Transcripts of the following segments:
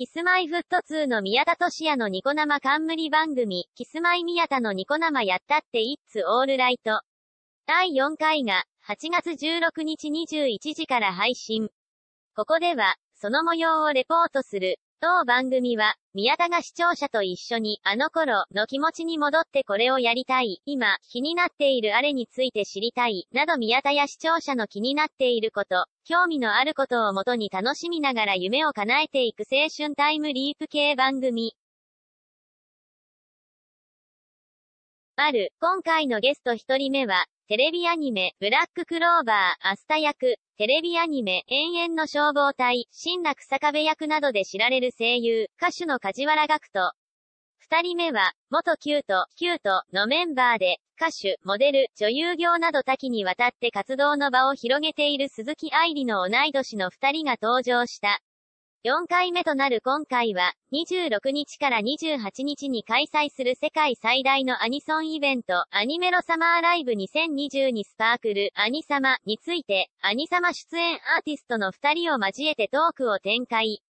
キスマイフット2の宮田俊也のニコ生冠番組、キスマイ宮田のニコ生やったってイッツオールライト。第4回が、8月16日21時から配信。ここでは、その模様をレポートする。当番組は、宮田が視聴者と一緒に、あの頃の気持ちに戻ってこれをやりたい、今、気になっているあれについて知りたい、など宮田や視聴者の気になっていること、興味のあることをもとに楽しみながら夢を叶えていく青春タイムリープ系番組。ある。今回のゲスト一人目は、テレビアニメ、ブラッククローバー、アスタ役、テレビアニメ、永遠の消防隊、新楽坂部役などで知られる声優、歌手の梶原学と二人目は、元キュート、キュートのメンバーで、歌手、モデル、女優業など多岐にわたって活動の場を広げている鈴木愛理の同い年の二人が登場した。4回目となる今回は、26日から28日に開催する世界最大のアニソンイベント、アニメロサマーライブ2022スパークル、アニサマについて、アニサマ出演アーティストの2人を交えてトークを展開。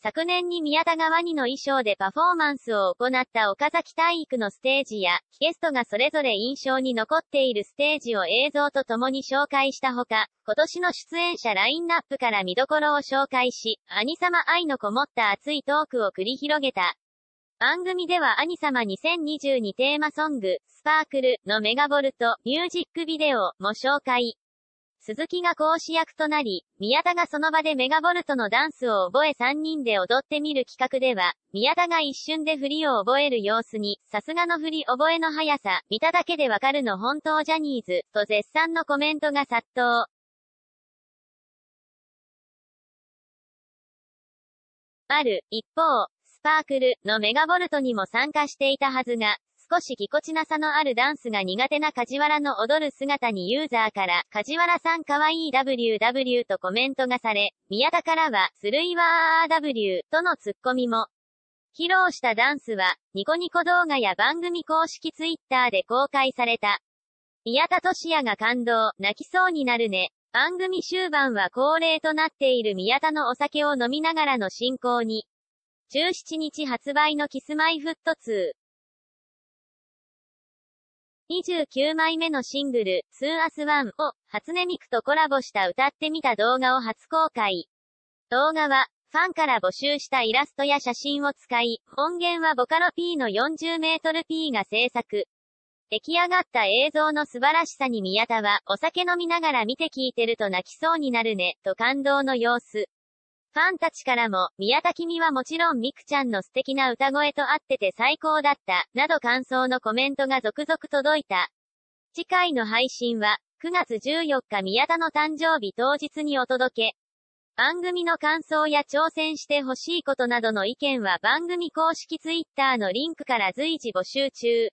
昨年に宮田川にの衣装でパフォーマンスを行った岡崎体育のステージや、ゲストがそれぞれ印象に残っているステージを映像と共に紹介したほか、今年の出演者ラインナップから見どころを紹介し、兄様愛のこもった熱いトークを繰り広げた。番組では兄様2022テーマソング、スパークルのメガボルトミュージックビデオも紹介。鈴木が講師役となり、宮田がその場でメガボルトのダンスを覚え3人で踊ってみる企画では、宮田が一瞬で振りを覚える様子に、さすがの振り覚えの速さ、見ただけでわかるの本当ジャニーズ、と絶賛のコメントが殺到。ある、一方、スパークルのメガボルトにも参加していたはずが、少しぎこちなさのあるダンスが苦手な梶原の踊る姿にユーザーから、梶原さんかわいい WW とコメントがされ、宮田からは、するいわー W とのツッコミも。披露したダンスは、ニコニコ動画や番組公式ツイッターで公開された。宮田俊也が感動、泣きそうになるね。番組終盤は恒例となっている宮田のお酒を飲みながらの進行に、17日発売のキスマイフット2、29枚目のシングル、2ス s 1を、初音ミクとコラボした歌ってみた動画を初公開。動画は、ファンから募集したイラストや写真を使い、音源はボカロ P の4 0ル p が制作。出来上がった映像の素晴らしさに宮田は、お酒飲みながら見て聞いてると泣きそうになるね、と感動の様子。ファンたちからも、宮田君はもちろんミクちゃんの素敵な歌声と合ってて最高だった、など感想のコメントが続々届いた。次回の配信は、9月14日宮田の誕生日当日にお届け。番組の感想や挑戦してほしいことなどの意見は番組公式ツイッターのリンクから随時募集中。